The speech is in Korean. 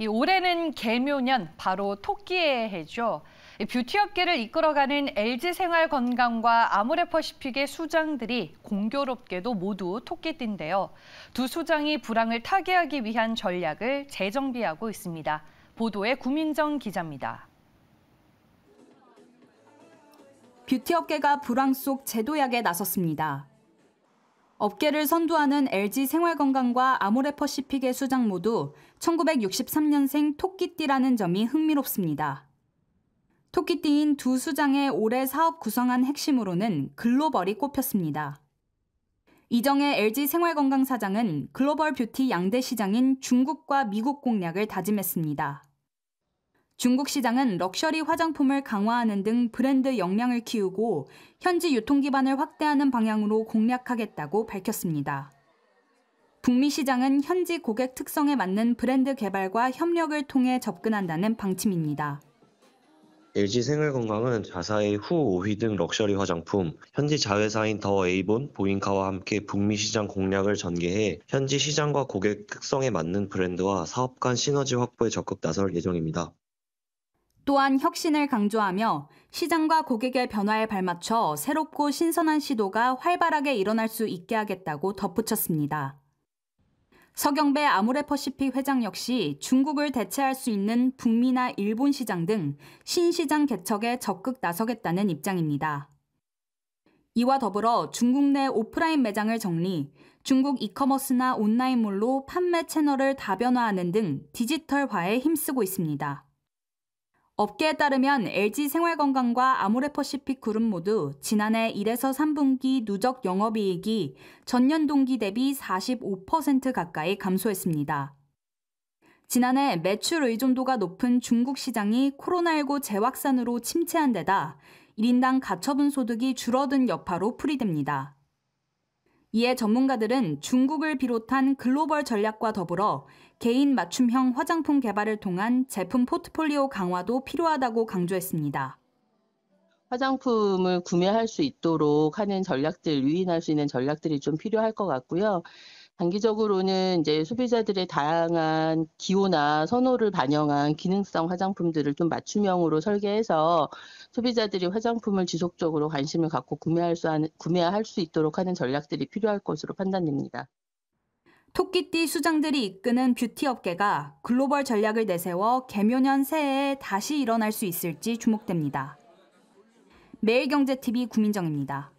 이 올해는 개묘년 바로 토끼의 해죠. 뷰티 업계를 이끌어가는 LG 생활 건강과 아모레퍼시픽의 수장들이 공교롭게도 모두 토끼띠인데요. 두 수장이 불황을 타개하기 위한 전략을 재정비하고 있습니다. 보도에 구민정 기자입니다. 뷰티 업계가 불황 속 제도약에 나섰습니다. 업계를 선두하는 LG 생활건강과 아모레퍼시픽의 수장 모두 1963년생 토끼띠라는 점이 흥미롭습니다. 토끼띠인 두 수장의 올해 사업 구성한 핵심으로는 글로벌이 꼽혔습니다. 이정의 LG 생활건강 사장은 글로벌 뷰티 양대 시장인 중국과 미국 공략을 다짐했습니다. 중국 시장은 럭셔리 화장품을 강화하는 등 브랜드 역량을 키우고 현지 유통 기반을 확대하는 방향으로 공략하겠다고 밝혔습니다. 북미 시장은 현지 고객 특성에 맞는 브랜드 개발과 협력을 통해 접근한다는 방침입니다. LG 생활건강은 자사의 후 5위 등 럭셔리 화장품, 현지 자회사인 더 에이본, 보잉카와 함께 북미 시장 공략을 전개해 현지 시장과 고객 특성에 맞는 브랜드와 사업 간 시너지 확보에 적극 나설 예정입니다. 또한 혁신을 강조하며 시장과 고객의 변화에 발맞춰 새롭고 신선한 시도가 활발하게 일어날 수 있게 하겠다고 덧붙였습니다. 서경배 아모레퍼시픽 회장 역시 중국을 대체할 수 있는 북미나 일본 시장 등 신시장 개척에 적극 나서겠다는 입장입니다. 이와 더불어 중국 내 오프라인 매장을 정리, 중국 이커머스나 온라인몰로 판매 채널을 다변화하는 등 디지털화에 힘쓰고 있습니다. 업계에 따르면 LG 생활건강과 아모레퍼시픽 그룹 모두 지난해 1에서 3분기 누적 영업이익이 전년 동기 대비 45% 가까이 감소했습니다. 지난해 매출 의존도가 높은 중국 시장이 코로나19 재확산으로 침체한 데다 1인당 가처분 소득이 줄어든 여파로 풀이됩니다. 이에 전문가들은 중국을 비롯한 글로벌 전략과 더불어 개인 맞춤형 화장품 개발을 통한 제품 포트폴리오 강화도 필요하다고 강조했습니다. 화장품을 구매할 수 있도록 하는 전략들, 유인할 수 있는 전략들이 좀 필요할 것 같고요. 단기적으로는 이제 소비자들의 다양한 기호나 선호를 반영한 기능성 화장품들을 좀 맞춤형으로 설계해서 소비자들이 화장품을 지속적으로 관심을 갖고 구매할 수, 하는, 구매할 수 있도록 하는 전략들이 필요할 것으로 판단됩니다. 토끼띠 수장들이 이끄는 뷰티 업계가 글로벌 전략을 내세워 개묘년 새해에 다시 일어날 수 있을지 주목됩니다. 매일경제TV 구민정입니다.